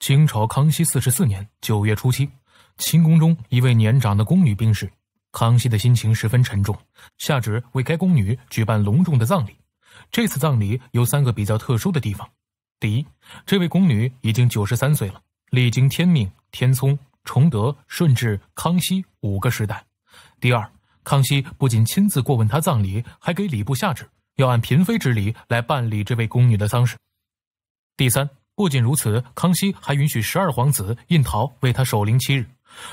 清朝康熙四十四年九月初七，清宫中一位年长的宫女病逝，康熙的心情十分沉重，下旨为该宫女举办隆重的葬礼。这次葬礼有三个比较特殊的地方：第一，这位宫女已经九十三岁了，历经天命、天聪、崇德、顺治、康熙五个时代；第二，康熙不仅亲自过问她葬礼，还给礼部下旨，要按嫔妃之礼来办理这位宫女的丧事；第三。不仅如此，康熙还允许十二皇子胤陶为他守灵七日。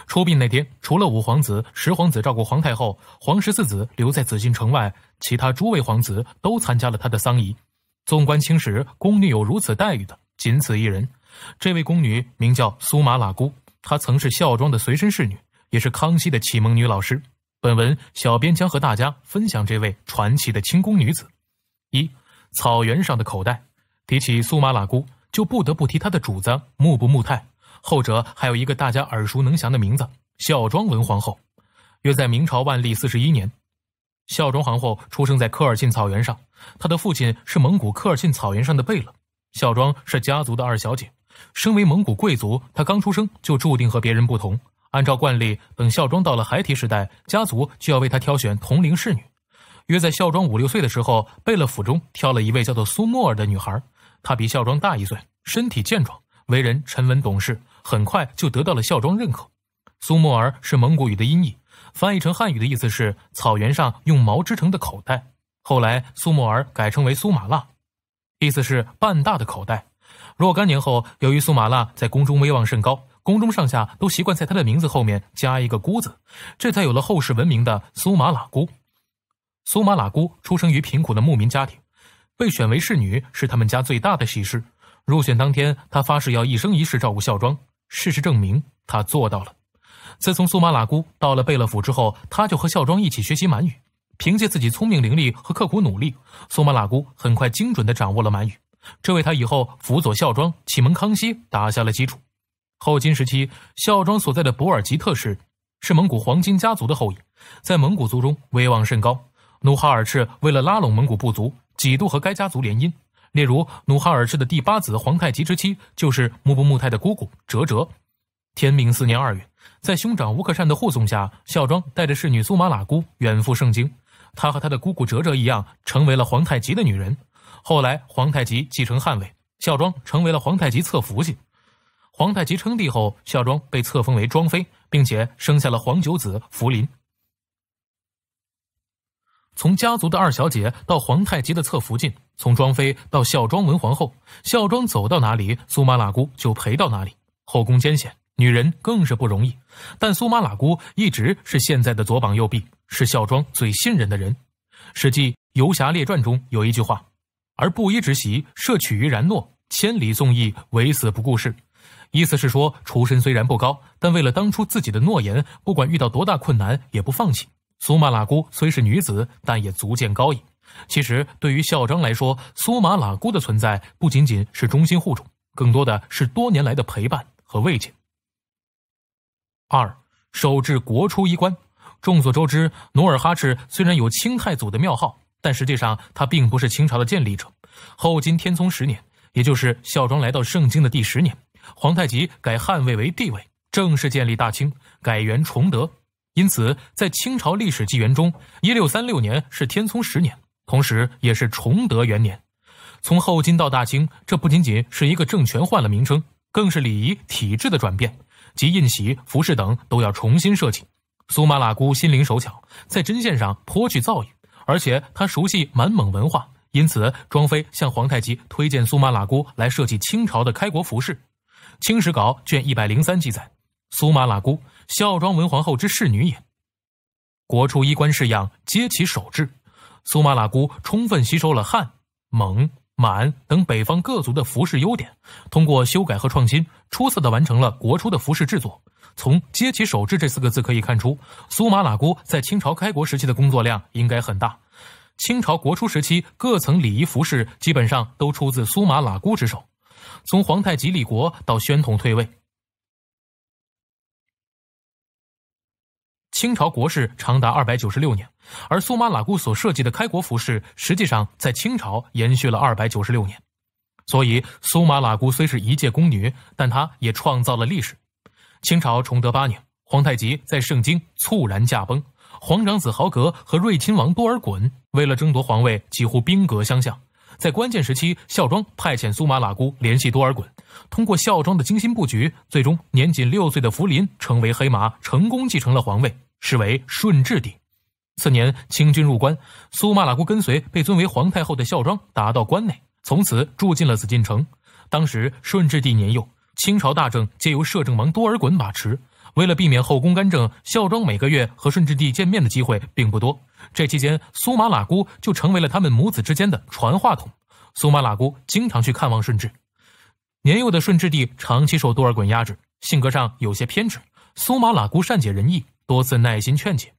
出殡那天，除了五皇子、十皇子照顾皇太后，皇十四子留在紫禁城外，其他诸位皇子都参加了他的丧仪。纵观清史，宫女有如此待遇的仅此一人。这位宫女名叫苏玛拉姑，她曾是孝庄的随身侍女，也是康熙的启蒙女老师。本文小编将和大家分享这位传奇的清宫女子。一、草原上的口袋，提起苏玛拉姑。就不得不提他的主子穆不穆泰，后者还有一个大家耳熟能详的名字孝庄文皇后。约在明朝万历四十一年，孝庄皇后出生在科尔沁草原上，她的父亲是蒙古科尔沁草原上的贝勒。孝庄是家族的二小姐，身为蒙古贵族，她刚出生就注定和别人不同。按照惯例，等孝庄到了孩提时代，家族就要为她挑选同龄侍女。约在孝庄五六岁的时候，贝勒府中挑了一位叫做苏沫尔的女孩，她比孝庄大一岁。身体健壮，为人沉稳懂事，很快就得到了孝庄认可。苏木儿是蒙古语的音译，翻译成汉语的意思是草原上用毛织成的口袋。后来苏木儿改称为苏玛拉，意思是半大的口袋。若干年后，由于苏玛拉在宫中威望甚高，宫中上下都习惯在他的名字后面加一个“姑”字，这才有了后世闻名的苏玛拉姑。苏玛拉姑出生于贫苦的牧民家庭，被选为侍女是他们家最大的喜事。入选当天，他发誓要一生一世照顾孝庄。事实证明，他做到了。自从苏玛拉姑到了贝勒府之后，他就和孝庄一起学习满语。凭借自己聪明伶俐和刻苦努力，苏玛拉姑很快精准地掌握了满语，这为他以后辅佐孝庄、启蒙康熙打下了基础。后金时期，孝庄所在的博尔吉特氏是蒙古黄金家族的后裔，在蒙古族中威望甚高。努哈尔赤为了拉拢蒙古部族，几度和该家族联姻。例如，努哈尔氏的第八子皇太极之妻，就是木布木泰的姑姑哲哲。天明四年二月，在兄长吴克善的护送下，孝庄带着侍女苏玛喇姑远赴盛京。他和他的姑姑哲哲一样，成为了皇太极的女人。后来，皇太极继承汗位，孝庄成为了皇太极侧福晋。皇太极称帝后，孝庄被册封为庄妃，并且生下了皇九子福临。从家族的二小姐到皇太极的侧福晋，从庄妃到孝庄文皇后，孝庄走到哪里，苏麻喇姑就陪到哪里。后宫艰险，女人更是不容易。但苏麻喇姑一直是现在的左膀右臂，是孝庄最信任的人。《史记游侠列传》中有一句话：“而不衣之袭，摄取于然诺，千里送义，唯死不顾事。”意思是说，出身虽然不高，但为了当初自己的诺言，不管遇到多大困难，也不放弃。苏玛拉姑虽是女子，但也足见高颖。其实，对于孝庄来说，苏玛拉姑的存在不仅仅是忠心护主，更多的是多年来的陪伴和慰藉。二，守至国初衣冠。众所周知，努尔哈赤虽然有清太祖的庙号，但实际上他并不是清朝的建立者。后金天聪十年，也就是孝庄来到盛京的第十年，皇太极改汉位为帝位，正式建立大清，改元崇德。因此，在清朝历史纪元中，一六三六年是天聪十年，同时也是崇德元年。从后金到大清，这不仅仅是一个政权换了名称，更是礼仪体制的转变，及印玺、服饰等都要重新设计。苏麻喇姑心灵手巧，在针线上颇具造诣，而且她熟悉满蒙文化，因此庄妃向皇太极推荐苏麻喇姑来设计清朝的开国服饰。《清史稿》卷一百零三记载。苏麻喇姑，孝庄文皇后之侍女也。国初衣冠式样皆其手制。苏麻喇姑充分吸收了汉、蒙、满等北方各族的服饰优点，通过修改和创新，出色的完成了国初的服饰制作。从“皆其手制”这四个字可以看出，苏麻喇姑在清朝开国时期的工作量应该很大。清朝国初时期，各层礼仪服饰基本上都出自苏麻喇姑之手。从皇太极立国到宣统退位。清朝国事长达二百九十六年，而苏玛拉姑所设计的开国服饰，实际上在清朝延续了二百九十六年。所以，苏玛拉姑虽是一介宫女，但她也创造了历史。清朝崇德八年，皇太极在盛京猝然驾崩，皇长子豪格和睿亲王多尔衮为了争夺皇位，几乎兵戈相向。在关键时期，孝庄派遣苏玛拉姑联系多尔衮，通过孝庄的精心布局，最终年仅六岁的福临成为黑马，成功继承了皇位。是为顺治帝。次年，清军入关，苏麻喇姑跟随被尊为皇太后的孝庄达到关内，从此住进了紫禁城。当时，顺治帝年幼，清朝大政皆由摄政王多尔衮把持。为了避免后宫干政，孝庄每个月和顺治帝见面的机会并不多。这期间，苏麻喇姑就成为了他们母子之间的传话筒。苏麻喇姑经常去看望顺治。年幼的顺治帝长期受多尔衮压制，性格上有些偏执。苏麻喇姑善解人意。多次耐心劝解，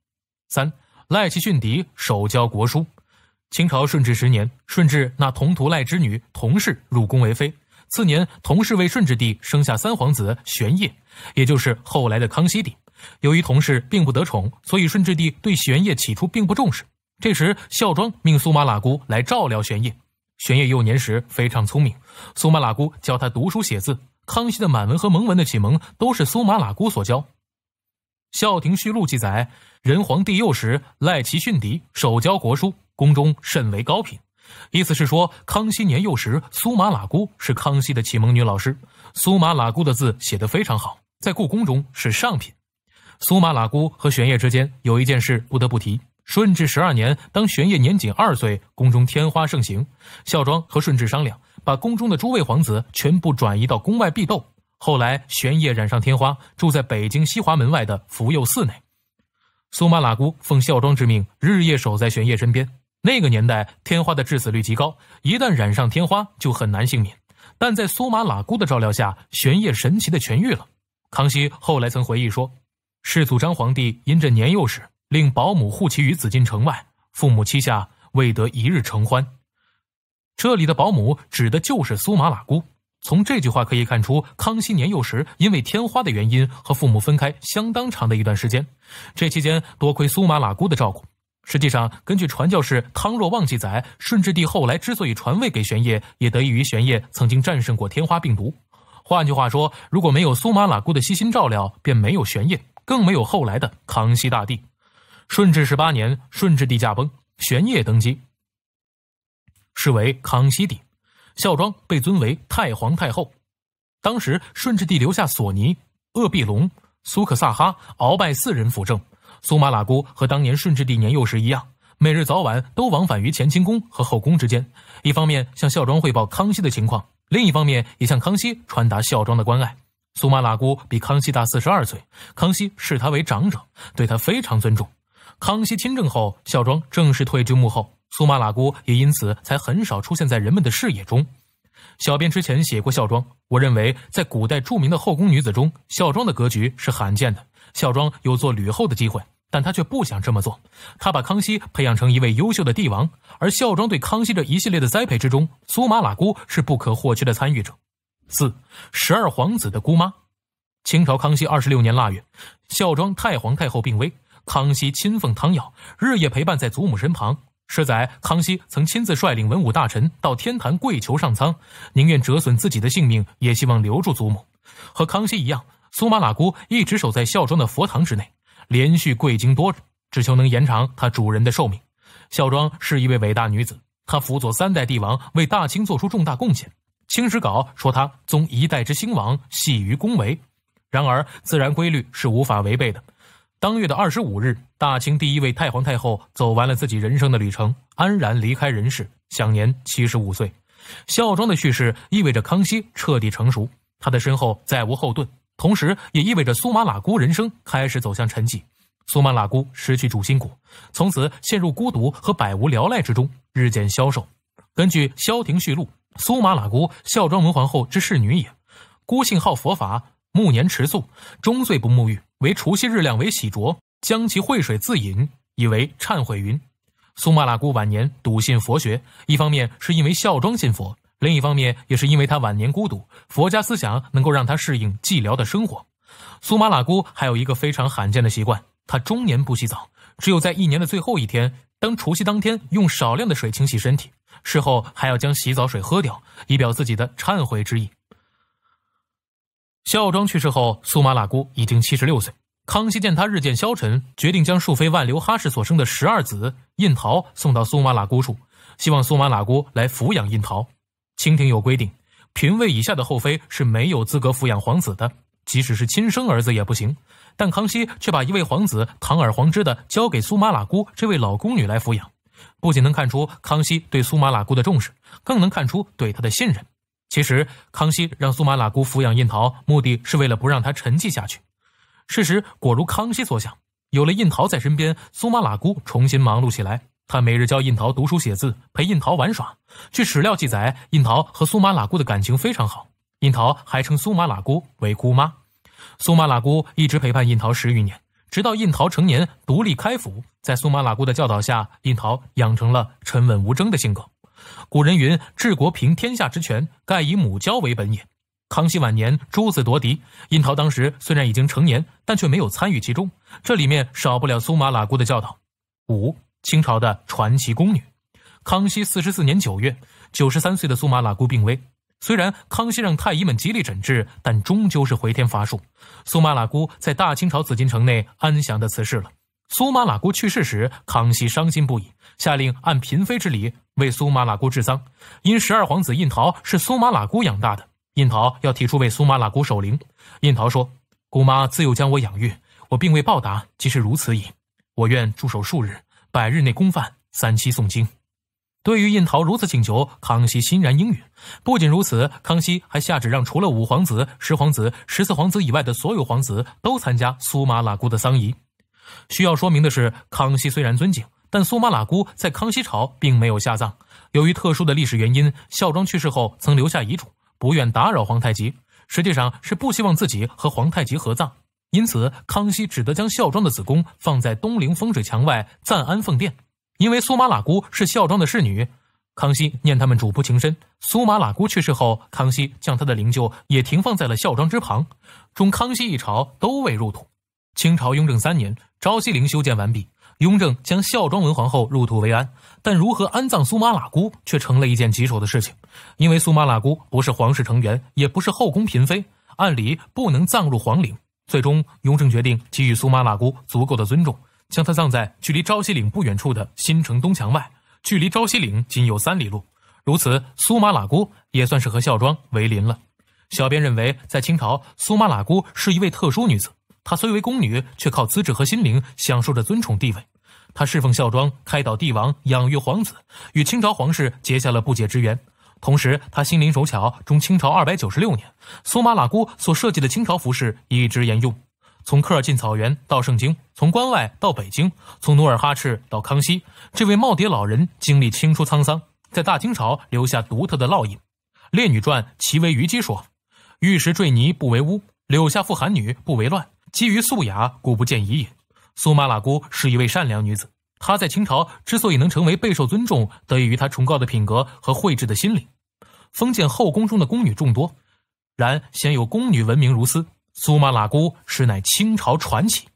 三赖其逊敌手教国书。清朝顺治十年，顺治纳同图赖之女佟氏入宫为妃。次年，佟氏为顺治帝生下三皇子玄烨，也就是后来的康熙帝。由于佟氏并不得宠，所以顺治帝对玄烨起初并不重视。这时，孝庄命苏玛喇姑来照料玄烨。玄烨幼年时非常聪明，苏玛喇姑教他读书写字。康熙的满文和蒙文的启蒙都是苏玛喇姑所教。《孝亭序录》记载，仁皇帝幼时赖其训迪，手教国书，宫中甚为高品。意思是说，康熙年幼时，苏玛喇姑是康熙的启蒙女老师。苏玛喇姑的字写得非常好，在故宫中是上品。苏玛喇姑和玄烨之间有一件事不得不提。顺治十二年，当玄烨年仅二岁，宫中天花盛行，孝庄和顺治商量，把宫中的诸位皇子全部转移到宫外避痘。后来，玄烨染上天花，住在北京西华门外的福佑寺内。苏麻喇姑奉孝庄之命，日夜守在玄烨身边。那个年代，天花的致死率极高，一旦染上天花，就很难幸免。但在苏麻喇姑的照料下，玄烨神奇的痊愈了。康熙后来曾回忆说：“世祖章皇帝因着年幼时，令保姆护其于紫禁城外，父母膝下未得一日承欢。”这里的保姆指的就是苏麻喇姑。从这句话可以看出，康熙年幼时因为天花的原因和父母分开相当长的一段时间。这期间多亏苏麻喇姑的照顾。实际上，根据传教士汤若望记载，顺治帝后来之所以传位给玄烨，也得益于玄烨曾经战胜过天花病毒。换句话说，如果没有苏麻喇姑的悉心照料，便没有玄烨，更没有后来的康熙大帝。顺治十八年，顺治帝驾崩，玄烨登基，是为康熙帝。孝庄被尊为太皇太后，当时顺治帝留下索尼、鄂必隆、苏克萨哈、鳌拜四人辅政。苏麻喇姑和当年顺治帝年幼时一样，每日早晚都往返于乾清宫和后宫之间，一方面向孝庄汇报康熙的情况，另一方面也向康熙传达孝庄的关爱。苏麻喇姑比康熙大四十二岁，康熙视她为长者，对她非常尊重。康熙亲政后，孝庄正式退居幕后。苏麻喇姑也因此才很少出现在人们的视野中。小编之前写过孝庄，我认为在古代著名的后宫女子中，孝庄的格局是罕见的。孝庄有做吕后的机会，但她却不想这么做。她把康熙培养成一位优秀的帝王，而孝庄对康熙这一系列的栽培之中，苏麻喇姑是不可或缺的参与者。四十二皇子的姑妈，清朝康熙二十六年腊月，孝庄太皇太后病危，康熙亲奉汤药，日夜陪伴在祖母身旁。十载，康熙曾亲自率领文武大臣到天坛跪求上苍，宁愿折损自己的性命，也希望留住祖母。和康熙一样，苏麻喇姑一直守在孝庄的佛堂之内，连续跪经多日，只求能延长她主人的寿命。孝庄是一位伟大女子，她辅佐三代帝王，为大清做出重大贡献。《清史稿》说她“宗一代之兴亡，系于宫闱。然而，自然规律是无法违背的。当月的二十五日，大清第一位太皇太后走完了自己人生的旅程，安然离开人世，享年七十五岁。孝庄的去世意味着康熙彻底成熟，他的身后再无后盾，同时也意味着苏麻喇姑人生开始走向沉寂。苏麻喇姑失去主心骨，从此陷入孤独和百无聊赖之中，日渐消瘦。根据《萧亭续录》，苏麻喇姑，孝庄文皇后之侍女也。姑姓号佛法，暮年持素，终岁不沐浴。为除夕日量为洗濯，将其秽水自饮，以为忏悔云。苏麻拉姑晚年笃信佛学，一方面是因为孝庄信佛，另一方面也是因为他晚年孤独，佛家思想能够让他适应寂寥的生活。苏麻拉姑还有一个非常罕见的习惯，他终年不洗澡，只有在一年的最后一天，当除夕当天用少量的水清洗身体，事后还要将洗澡水喝掉，以表自己的忏悔之意。孝庄去世后，苏麻喇姑已经七十六岁。康熙见她日渐消沉，决定将庶妃万流哈氏所生的十二子胤桃送到苏麻喇姑处，希望苏麻喇姑来抚养胤桃。清廷有规定，嫔位以下的后妃是没有资格抚养皇子的，即使是亲生儿子也不行。但康熙却把一位皇子堂而皇之的交给苏麻喇姑这位老宫女来抚养，不仅能看出康熙对苏麻喇姑的重视，更能看出对她的信任。其实，康熙让苏玛拉姑抚养印桃，目的是为了不让她沉寂下去。事实果如康熙所想，有了印桃在身边，苏玛拉姑重新忙碌起来。他每日教印桃读书写字，陪印桃玩耍。据史料记载，印桃和苏玛拉姑的感情非常好，印桃还称苏玛拉姑为姑妈。苏玛拉姑一直陪伴印桃十余年，直到印桃成年独立开府。在苏玛拉姑的教导下，印桃养成了沉稳无争的性格。古人云：“治国平天下之权，盖以母教为本也。”康熙晚年，诸子夺嫡，殷桃当时虽然已经成年，但却没有参与其中。这里面少不了苏玛拉姑的教导。五，清朝的传奇宫女。康熙四十四年九月，九十三岁的苏玛拉姑病危。虽然康熙让太医们极力诊治，但终究是回天乏术。苏玛拉姑在大清朝紫禁城内安详地辞世了。苏玛拉姑去世时，康熙伤心不已，下令按嫔妃之礼。为苏玛拉姑治丧，因十二皇子印桃是苏玛拉姑养大的，印桃要提出为苏玛拉姑守灵。印桃说：“姑妈自幼将我养育，我并未报答，即是如此矣。我愿驻守数日，百日内供饭、三七诵经。”对于印桃如此请求，康熙欣然应允。不仅如此，康熙还下旨让除了五皇子、十皇子、十四皇子以外的所有皇子都参加苏玛拉姑的丧仪。需要说明的是，康熙虽然尊敬。但苏麻喇姑在康熙朝并没有下葬，由于特殊的历史原因，孝庄去世后曾留下遗嘱，不愿打扰皇太极，实际上是不希望自己和皇太极合葬，因此康熙只得将孝庄的子宫放在东陵风水墙外暂安奉殿。因为苏麻喇姑是孝庄的侍女，康熙念他们主仆情深，苏麻喇姑去世后，康熙将她的灵柩也停放在了孝庄之旁，中康熙一朝都未入土。清朝雍正三年，昭西陵修建完毕。雍正将孝庄文皇后入土为安，但如何安葬苏麻喇姑却成了一件棘手的事情，因为苏麻喇姑不是皇室成员，也不是后宫嫔妃，按理不能葬入皇陵。最终，雍正决定给予苏麻喇姑足够的尊重，将她葬在距离昭西岭不远处的新城东墙外，距离昭西岭仅有三里路。如此，苏麻喇姑也算是和孝庄为邻了。小编认为，在清朝，苏麻喇姑是一位特殊女子。她虽为宫女，却靠资质和心灵享受着尊崇地位。她侍奉孝庄，开导帝王，养育皇子，与清朝皇室结下了不解之缘。同时，她心灵手巧，中清朝二百九十六年，苏玛喇姑所设计的清朝服饰一直沿用。从科尔沁草原到圣京，从关外到北京，从努尔哈赤到康熙，这位耄耋老人经历清初沧桑，在大清朝留下独特的烙印。《列女传·其为虞姬》说：“玉石坠泥不为污，柳下复寒女不为乱。”基于素雅，故不见遗也。苏玛拉姑是一位善良女子，她在清朝之所以能成为备受尊重，得益于她崇高的品格和慧智的心灵。封建后宫中的宫女众多，然鲜有宫女闻名如斯。苏玛拉姑实乃清朝传奇。